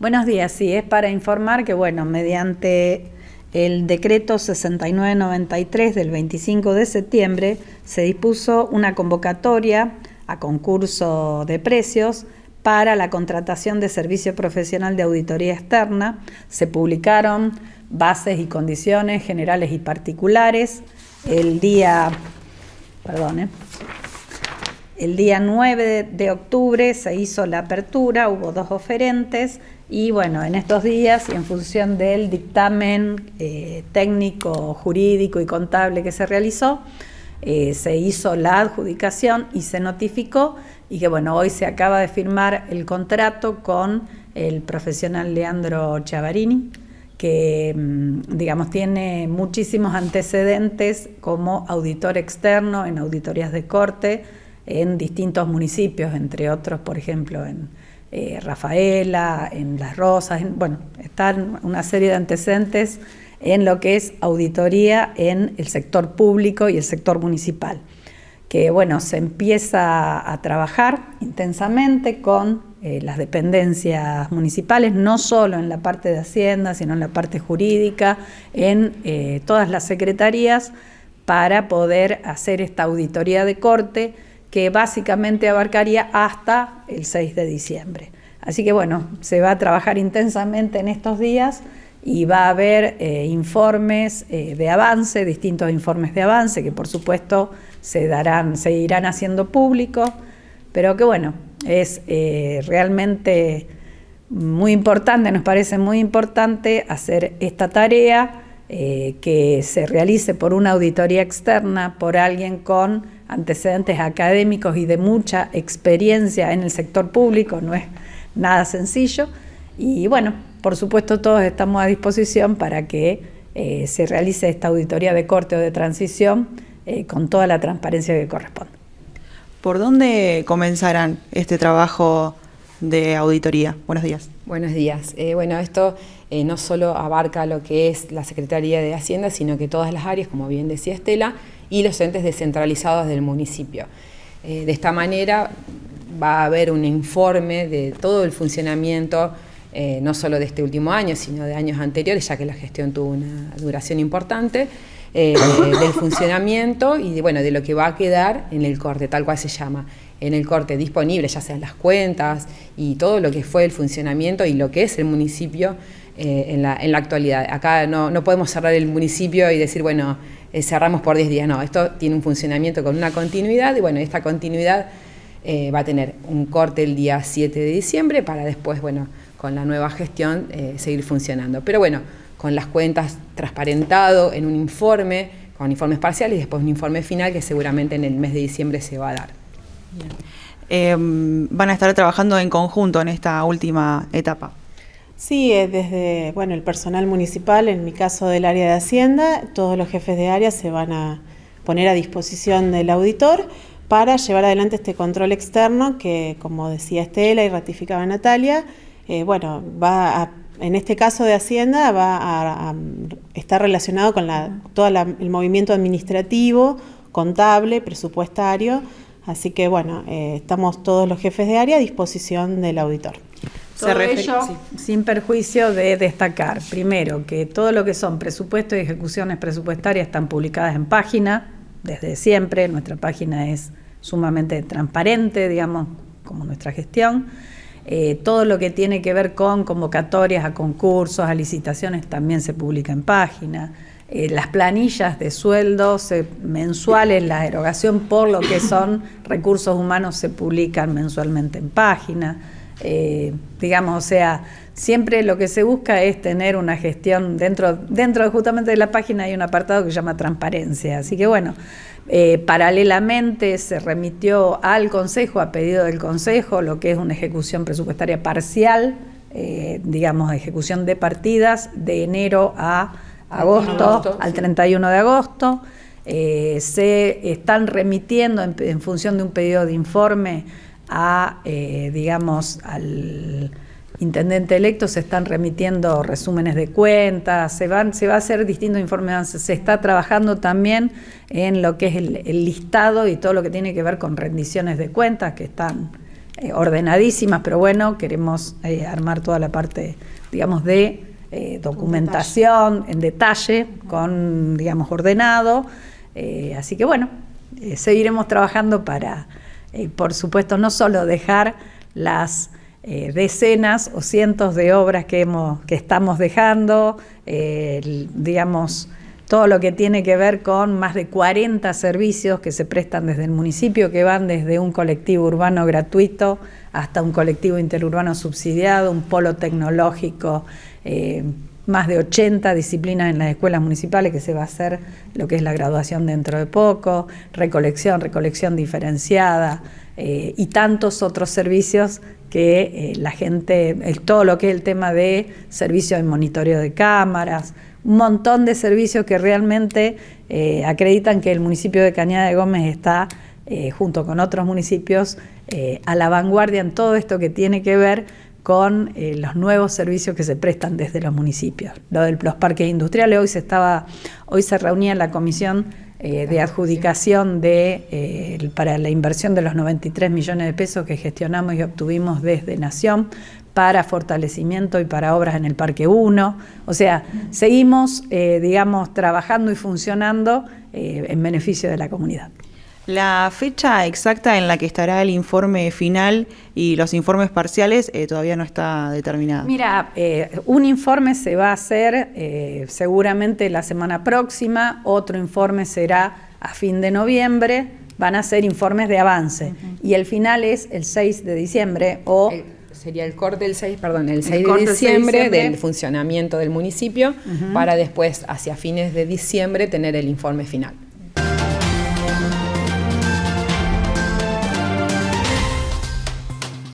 Buenos días, sí, es para informar que, bueno, mediante el decreto 6993 del 25 de septiembre se dispuso una convocatoria a concurso de precios para la contratación de servicio profesional de auditoría externa. Se publicaron bases y condiciones generales y particulares el día, perdón, eh, el día 9 de octubre se hizo la apertura, hubo dos oferentes, y bueno, en estos días, en función del dictamen eh, técnico, jurídico y contable que se realizó, eh, se hizo la adjudicación y se notificó y que bueno, hoy se acaba de firmar el contrato con el profesional Leandro Chavarini, que mm, digamos tiene muchísimos antecedentes como auditor externo en auditorías de corte en distintos municipios, entre otros, por ejemplo, en, eh, Rafaela, en Las Rosas, bueno, están una serie de antecedentes en lo que es auditoría en el sector público y el sector municipal, que bueno, se empieza a trabajar intensamente con eh, las dependencias municipales, no solo en la parte de Hacienda, sino en la parte jurídica, en eh, todas las secretarías, para poder hacer esta auditoría de corte que básicamente abarcaría hasta el 6 de diciembre. Así que bueno, se va a trabajar intensamente en estos días y va a haber eh, informes eh, de avance, distintos informes de avance que por supuesto se darán, se irán haciendo públicos, pero que bueno, es eh, realmente muy importante, nos parece muy importante hacer esta tarea que se realice por una auditoría externa, por alguien con antecedentes académicos y de mucha experiencia en el sector público, no es nada sencillo. Y bueno, por supuesto todos estamos a disposición para que eh, se realice esta auditoría de corte o de transición eh, con toda la transparencia que corresponde. ¿Por dónde comenzarán este trabajo de auditoría? Buenos días. Buenos días. Eh, bueno, esto no solo abarca lo que es la Secretaría de Hacienda, sino que todas las áreas, como bien decía Estela, y los entes descentralizados del municipio. Eh, de esta manera va a haber un informe de todo el funcionamiento, eh, no solo de este último año, sino de años anteriores, ya que la gestión tuvo una duración importante, eh, del funcionamiento y de, bueno, de lo que va a quedar en el corte, tal cual se llama, en el corte disponible, ya sean las cuentas y todo lo que fue el funcionamiento y lo que es el municipio en, la, actualidad. Acá no, no podemos cerrar el municipio y decir, bueno, eh, cerramos por 10 días. No, esto tiene un funcionamiento con una continuidad y bueno, esta continuidad eh, va a tener un corte el día 7 de diciembre para después, bueno, con la nueva gestión eh, seguir funcionando. Pero bueno, con las cuentas transparentado en un informe, con informes parciales y después un informe final que seguramente en el mes de diciembre se va a dar. Em, van a estar trabajando en conjunto en esta última etapa. Sí, eh, desde bueno, el personal municipal, en mi caso del área de Hacienda, todos los jefes de área se van a poner a disposición del auditor para llevar adelante este control externo que, como decía Estela y ratificaba Natalia, eh, bueno, va en este caso de Hacienda va a, estar relacionado con todo el movimiento administrativo, contable, presupuestario, así que bueno, eh, estamos todos los jefes de área a disposición del auditor sin perjuicio de destacar, primero, que todo lo que son presupuestos y ejecuciones presupuestarias están publicadas en página, desde siempre, nuestra página es sumamente transparente, digamos, como nuestra gestión. Eh, todo lo que tiene que ver con convocatorias a concursos, a licitaciones, también se publica en página. Eh, las planillas de sueldos mensuales, la erogación por lo que son recursos humanos se publican mensualmente en página. Eh, digamos, o sea, siempre lo que se busca es tener una gestión dentro, dentro justamente de la página hay un apartado que se llama transparencia. Así que bueno, eh, paralelamente se remitió al Consejo, a pedido del Consejo, lo que es una ejecución presupuestaria parcial, eh, digamos, ejecución de partidas de enero a agosto, al 31 de agosto. se están remitiendo en función de un pedido de informe a, eh, digamos, al intendente electo se están remitiendo resúmenes de cuentas, se, van, se va a hacer distintos informes, se está trabajando también en lo que es el, listado y todo lo que tiene que ver con rendiciones de cuentas que están eh, ordenadísimas, pero bueno, queremos eh, armar toda la parte, digamos, de documentación en detalle, con, digamos, ordenado. así que bueno, seguiremos trabajando para y por supuesto no solo dejar las eh, decenas o cientos de obras que, hemos, que estamos dejando, eh, digamos, todo lo que tiene que ver con más de 40 servicios que se prestan desde el municipio, que van desde un colectivo urbano gratuito hasta un colectivo interurbano subsidiado, un polo tecnológico. Eh, más de 80 disciplinas en las escuelas municipales, que se va a hacer lo que es la graduación dentro de poco, recolección, recolección diferenciada eh, y tantos otros servicios que eh, la gente, todo lo que es el tema de servicios de monitoreo de cámaras, un montón de servicios que realmente eh, acreditan que el municipio de Cañada de Gómez está junto con otros municipios a la vanguardia en todo esto que tiene que ver con eh, los nuevos servicios que se prestan desde los municipios. Lo de los parques industriales, hoy se estaba, hoy se reunía la comisión eh, de ah, adjudicación de, eh, para la inversión de los 93 millones de pesos que gestionamos y obtuvimos desde Nación para fortalecimiento y para obras en el Parque 1. O sea, seguimos, digamos, trabajando y funcionando en beneficio de la comunidad. La fecha exacta en la que estará el informe final y los informes parciales eh, todavía no está determinada. Mira, eh, un informe se va a hacer eh, seguramente la semana próxima, otro informe será a fin de noviembre, van a ser informes de avance y el final es el 6 de diciembre o... sería el corte del 6, perdón, el 6, de, diciembre del funcionamiento del municipio para después, hacia fines de diciembre, tener el informe final.